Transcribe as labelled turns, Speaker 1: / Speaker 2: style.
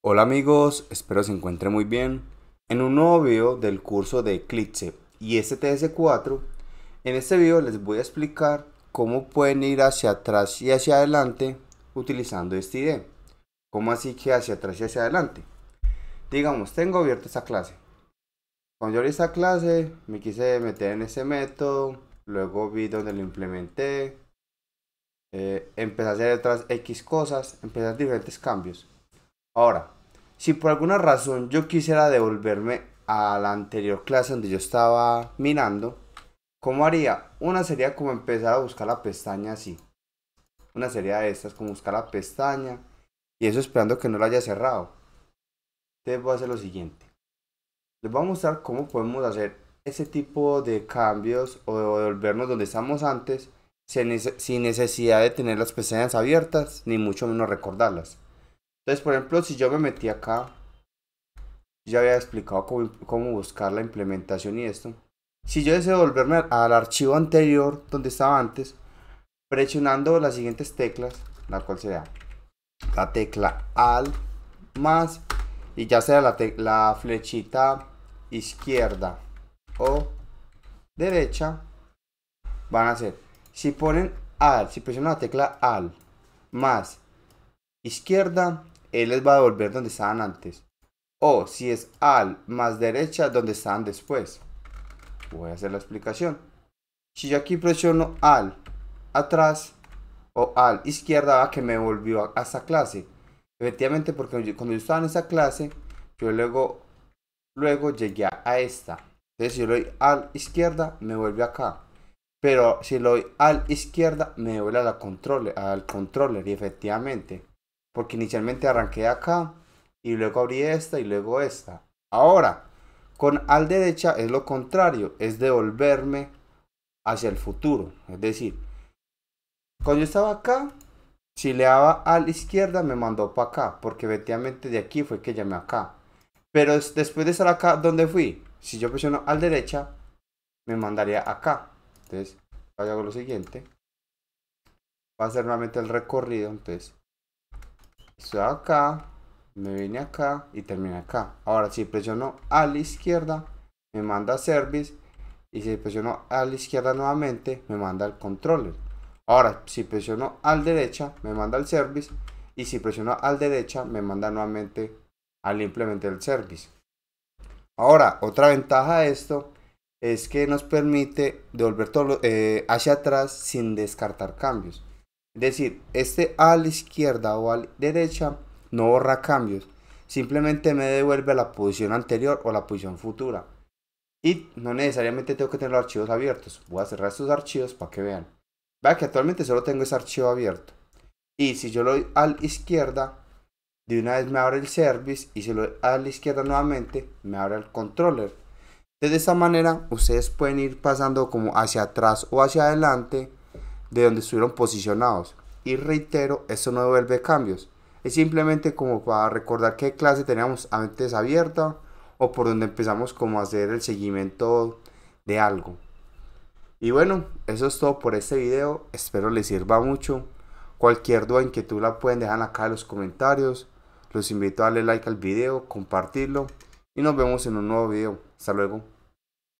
Speaker 1: Hola amigos, espero se encuentren muy bien. En un nuevo video del curso de Eclipse y STS4, en este video les voy a explicar cómo pueden ir hacia atrás y hacia adelante utilizando este ID. ¿Cómo así que hacia atrás y hacia adelante? Digamos, tengo abierta esta clase. Cuando yo abrí esta clase, me quise meter en ese método, luego vi donde lo implementé, eh, empecé a hacer otras X cosas, empecé a hacer diferentes cambios Ahora, si por alguna razón yo quisiera devolverme a la anterior clase donde yo estaba mirando, ¿cómo haría? Una sería como empezar a buscar la pestaña así. Una sería de estas, como buscar la pestaña. Y eso esperando que no la haya cerrado. Entonces voy a hacer lo siguiente. Les voy a mostrar cómo podemos hacer ese tipo de cambios o devolvernos donde estamos antes sin necesidad de tener las pestañas abiertas ni mucho menos recordarlas. Entonces, por ejemplo, si yo me metí acá, ya había explicado cómo, buscar la implementación y esto. Si yo deseo volverme al, archivo anterior donde estaba antes, presionando las siguientes teclas, la cual será la tecla al más y ya sea la, la flechita izquierda o derecha, van a ser, si ponen al, si presionan la tecla al más izquierda, él les va a devolver donde estaban antes. O si es al más derecha, donde estaban después. Voy a hacer la explicación. Si yo aquí presiono al atrás o al izquierda, va que me volvió a, esta clase. Efectivamente, porque cuando yo estaba en esa clase, yo luego, luego llegué a esta. Entonces, si yo le doy al izquierda, me vuelve acá. Pero si lo doy al izquierda, me vuelve a control, al controller. Y efectivamente, porque inicialmente arranqué acá y luego abrí esta y luego esta. Ahora, con al derecha es lo contrario, es devolverme hacia el futuro. Es decir, cuando yo estaba acá, si le daba a la izquierda me mandó para acá, porque efectivamente de aquí fue que llamé acá. Pero después de estar acá, ¿dónde fui? Si yo presiono al derecha, me mandaría acá. Entonces, hago lo siguiente. Va a ser nuevamente el recorrido, entonces Estoy acá, me viene acá y termina acá. Ahora si presiono a la izquierda, me manda a service y si presiono a la izquierda nuevamente, me manda al controller. Ahora si presiono al derecha, me manda al service y si presiono al derecha, me manda nuevamente al implementar el service. Ahora, otra ventaja de esto es que nos permite devolver todo, eh, hacia atrás sin descartar cambios decir, este a la izquierda o al derecha no borra cambios, simplemente me devuelve a la posición anterior o la posición futura. Y no necesariamente tengo que tener los archivos abiertos. Voy a cerrar estos archivos para que vean. Vea que actualmente solo tengo ese archivo abierto. Y si yo lo doy a la izquierda, de una vez me abre el service. Y si lo doy a la izquierda nuevamente, me abre el controller. De esta manera, ustedes pueden ir pasando como hacia atrás o hacia adelante de donde estuvieron posicionados. Y reitero, eso no devuelve cambios. Es simplemente como para recordar qué clase teníamos antes abierta o por donde empezamos como hacer el seguimiento de algo. Y bueno, eso es todo por este video. Espero les sirva mucho. Cualquier duda, inquietud la pueden dejar acá en los comentarios. Los invito a darle like al video, compartirlo y nos vemos en un nuevo video. Hasta luego.